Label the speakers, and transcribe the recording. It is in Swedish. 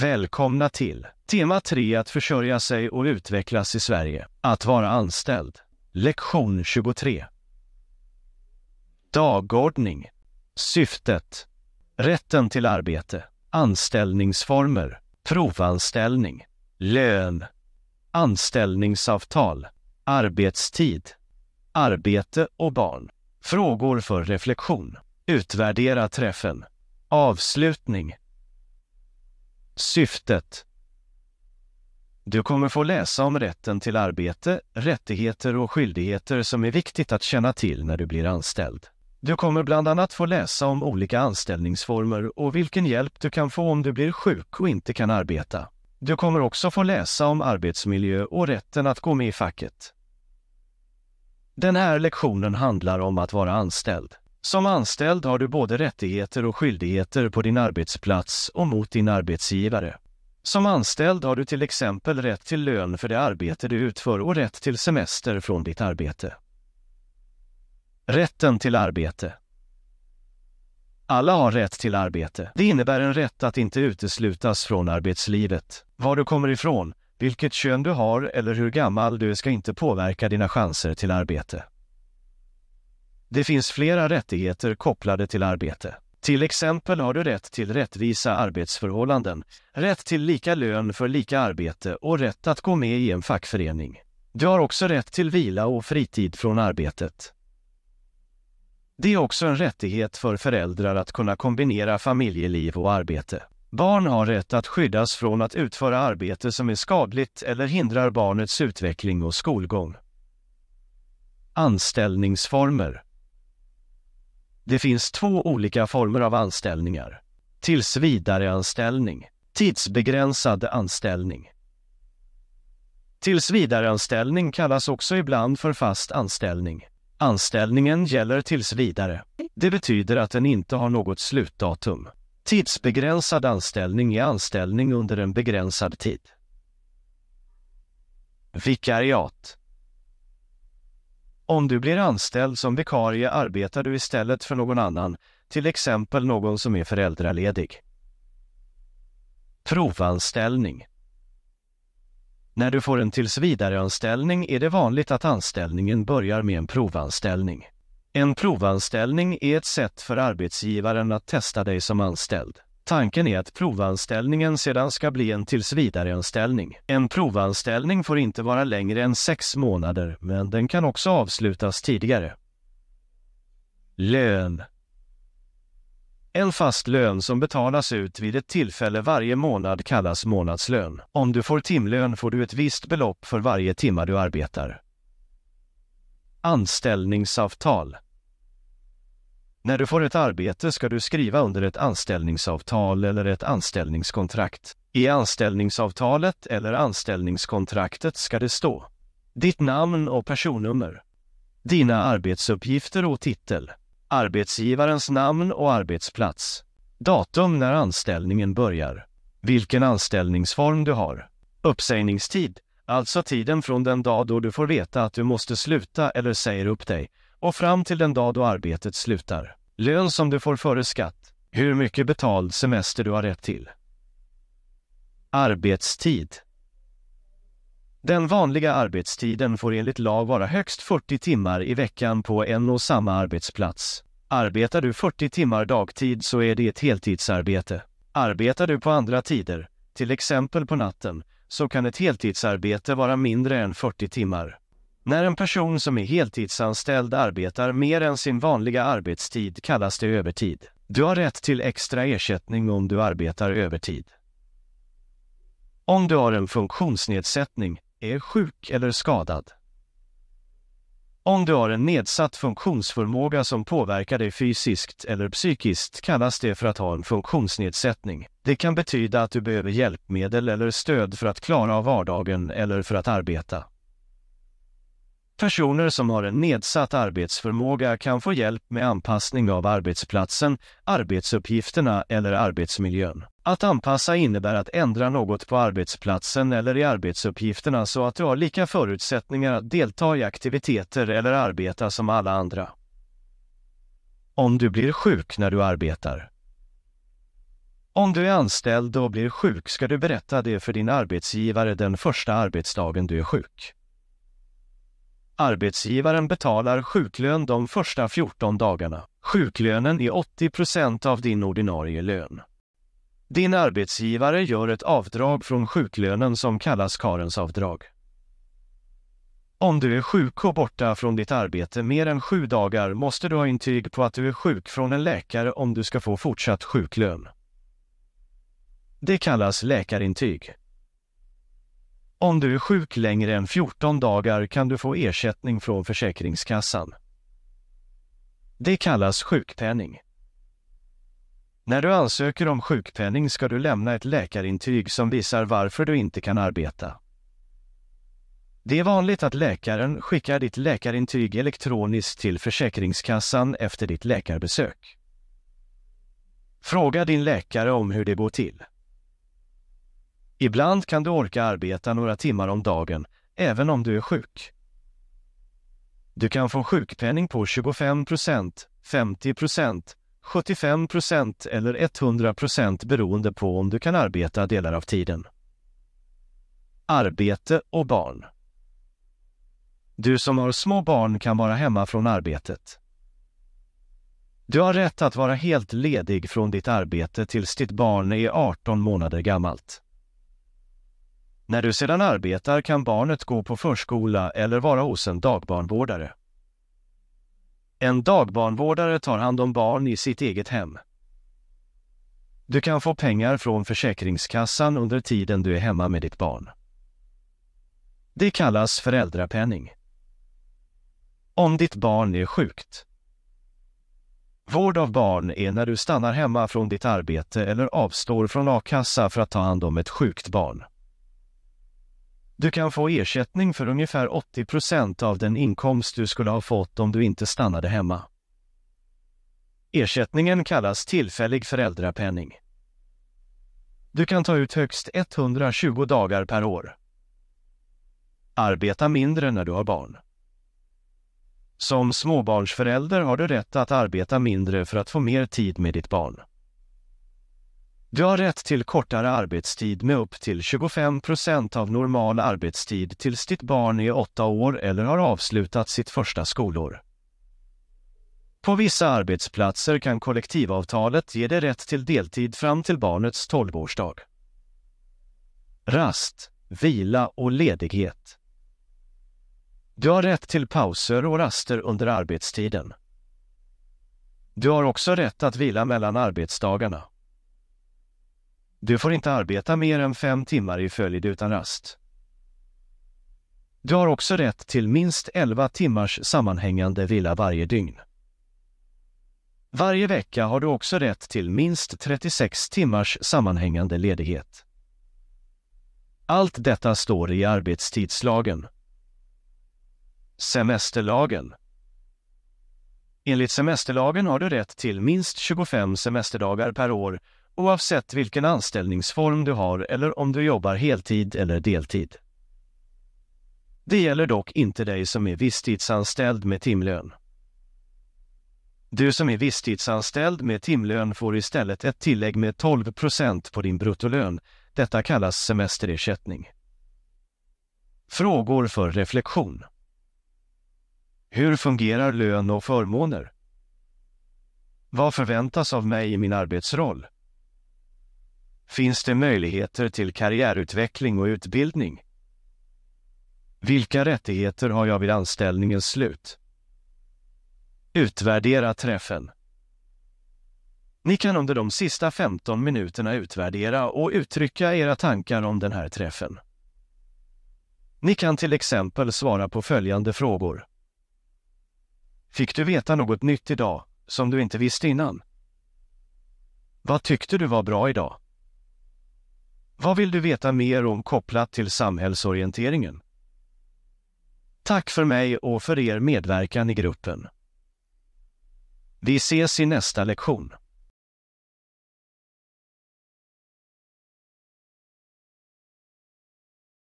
Speaker 1: Välkomna till Tema 3 att försörja sig och utvecklas i Sverige. Att vara anställd. Lektion 23. Dagordning. Syftet. Rätten till arbete. Anställningsformer. Provanställning. Lön. Anställningsavtal. Arbetstid. Arbete och barn. Frågor för reflektion. Utvärdera träffen. Avslutning. Syftet Du kommer få läsa om rätten till arbete, rättigheter och skyldigheter som är viktigt att känna till när du blir anställd. Du kommer bland annat få läsa om olika anställningsformer och vilken hjälp du kan få om du blir sjuk och inte kan arbeta. Du kommer också få läsa om arbetsmiljö och rätten att gå med i facket. Den här lektionen handlar om att vara anställd. Som anställd har du både rättigheter och skyldigheter på din arbetsplats och mot din arbetsgivare. Som anställd har du till exempel rätt till lön för det arbete du utför och rätt till semester från ditt arbete. Rätten till arbete alla har rätt till arbete. Det innebär en rätt att inte uteslutas från arbetslivet. Var du kommer ifrån, vilket kön du har eller hur gammal du är ska inte påverka dina chanser till arbete. Det finns flera rättigheter kopplade till arbete. Till exempel har du rätt till rättvisa arbetsförhållanden, rätt till lika lön för lika arbete och rätt att gå med i en fackförening. Du har också rätt till vila och fritid från arbetet. Det är också en rättighet för föräldrar att kunna kombinera familjeliv och arbete. Barn har rätt att skyddas från att utföra arbete som är skadligt eller hindrar barnets utveckling och skolgång. Anställningsformer det finns två olika former av anställningar. Tillsvidareanställning, tidsbegränsad anställning. Tillsvidareanställning kallas också ibland för fast anställning. Anställningen gäller tills vidare. Det betyder att den inte har något slutdatum. Tidsbegränsad anställning är anställning under en begränsad tid. Vikariat om du blir anställd som vikarie arbetar du istället för någon annan, till exempel någon som är föräldraledig. Provanställning När du får en tillsvidareanställning är det vanligt att anställningen börjar med en provanställning. En provanställning är ett sätt för arbetsgivaren att testa dig som anställd. Tanken är att provanställningen sedan ska bli en tillsvidareanställning. En provanställning får inte vara längre än sex månader, men den kan också avslutas tidigare. Lön en fast lön som betalas ut vid ett tillfälle varje månad kallas månadslön. Om du får timlön får du ett visst belopp för varje timma du arbetar. Anställningsavtal när du får ett arbete ska du skriva under ett anställningsavtal eller ett anställningskontrakt. I anställningsavtalet eller anställningskontraktet ska det stå ditt namn och personnummer, dina arbetsuppgifter och titel, arbetsgivarens namn och arbetsplats, datum när anställningen börjar, vilken anställningsform du har, uppsägningstid, alltså tiden från den dag då du får veta att du måste sluta eller säger upp dig, och fram till den dag då arbetet slutar. Lön som du får före skatt. Hur mycket betald semester du har rätt till. Arbetstid. Den vanliga arbetstiden får enligt lag vara högst 40 timmar i veckan på en och samma arbetsplats. Arbetar du 40 timmar dagtid så är det ett heltidsarbete. Arbetar du på andra tider, till exempel på natten, så kan ett heltidsarbete vara mindre än 40 timmar. När en person som är heltidsanställd arbetar mer än sin vanliga arbetstid kallas det övertid. Du har rätt till extra ersättning om du arbetar övertid. Om du har en funktionsnedsättning, är sjuk eller skadad. Om du har en nedsatt funktionsförmåga som påverkar dig fysiskt eller psykiskt kallas det för att ha en funktionsnedsättning. Det kan betyda att du behöver hjälpmedel eller stöd för att klara av vardagen eller för att arbeta. Personer som har en nedsatt arbetsförmåga kan få hjälp med anpassning av arbetsplatsen, arbetsuppgifterna eller arbetsmiljön. Att anpassa innebär att ändra något på arbetsplatsen eller i arbetsuppgifterna så att du har lika förutsättningar att delta i aktiviteter eller arbeta som alla andra. Om du blir sjuk när du arbetar. Om du är anställd och blir sjuk ska du berätta det för din arbetsgivare den första arbetsdagen du är sjuk. Arbetsgivaren betalar sjuklön de första 14 dagarna. Sjuklönen är 80 av din ordinarie lön. Din arbetsgivare gör ett avdrag från sjuklönen som kallas Karens avdrag. Om du är sjuk och borta från ditt arbete mer än sju dagar måste du ha intyg på att du är sjuk från en läkare om du ska få fortsatt sjuklön. Det kallas läkarintyg. Om du är sjuk längre än 14 dagar kan du få ersättning från Försäkringskassan. Det kallas sjukpenning. När du ansöker om sjukpenning ska du lämna ett läkarintyg som visar varför du inte kan arbeta. Det är vanligt att läkaren skickar ditt läkarintyg elektroniskt till Försäkringskassan efter ditt läkarbesök. Fråga din läkare om hur det går till. Ibland kan du orka arbeta några timmar om dagen, även om du är sjuk. Du kan få sjukpenning på 25 50 75 eller 100 beroende på om du kan arbeta delar av tiden. Arbete och barn. Du som har små barn kan vara hemma från arbetet. Du har rätt att vara helt ledig från ditt arbete tills ditt barn är 18 månader gammalt. När du sedan arbetar kan barnet gå på förskola eller vara hos en dagbarnvårdare. En dagbarnvårdare tar hand om barn i sitt eget hem. Du kan få pengar från Försäkringskassan under tiden du är hemma med ditt barn. Det kallas föräldrapenning. Om ditt barn är sjukt. Vård av barn är när du stannar hemma från ditt arbete eller avstår från a-kassa för att ta hand om ett sjukt barn. Du kan få ersättning för ungefär 80 av den inkomst du skulle ha fått om du inte stannade hemma. Ersättningen kallas tillfällig föräldrapenning. Du kan ta ut högst 120 dagar per år. Arbeta mindre när du har barn. Som småbarnsförälder har du rätt att arbeta mindre för att få mer tid med ditt barn. Du har rätt till kortare arbetstid med upp till 25 procent av normal arbetstid tills ditt barn är åtta år eller har avslutat sitt första skolår. På vissa arbetsplatser kan kollektivavtalet ge dig rätt till deltid fram till barnets 12-årsdag. Rast, vila och ledighet. Du har rätt till pauser och raster under arbetstiden. Du har också rätt att vila mellan arbetsdagarna. Du får inte arbeta mer än fem timmar i följd utan rast. Du har också rätt till minst 11 timmars sammanhängande vila varje dygn. Varje vecka har du också rätt till minst 36 timmars sammanhängande ledighet. Allt detta står i arbetstidslagen. Semesterlagen Enligt semesterlagen har du rätt till minst 25 semesterdagar per år oavsett vilken anställningsform du har eller om du jobbar heltid eller deltid. Det gäller dock inte dig som är visstidsanställd med timlön. Du som är visstidsanställd med timlön får istället ett tillägg med 12 på din bruttolön. Detta kallas semesterersättning. Frågor för reflektion. Hur fungerar lön och förmåner? Vad förväntas av mig i min arbetsroll? finns det möjligheter till karriärutveckling och utbildning? Vilka rättigheter har jag vid anställningens slut? Utvärdera träffen. Ni kan under de sista 15 minuterna utvärdera och uttrycka era tankar om den här träffen. Ni kan till exempel svara på följande frågor. Fick du veta något nytt idag som du inte visste innan? Vad tyckte du var bra idag? Vad vill du veta mer om kopplat till samhällsorienteringen? Tack för mig och för er medverkan i gruppen. Vi ses i nästa lektion.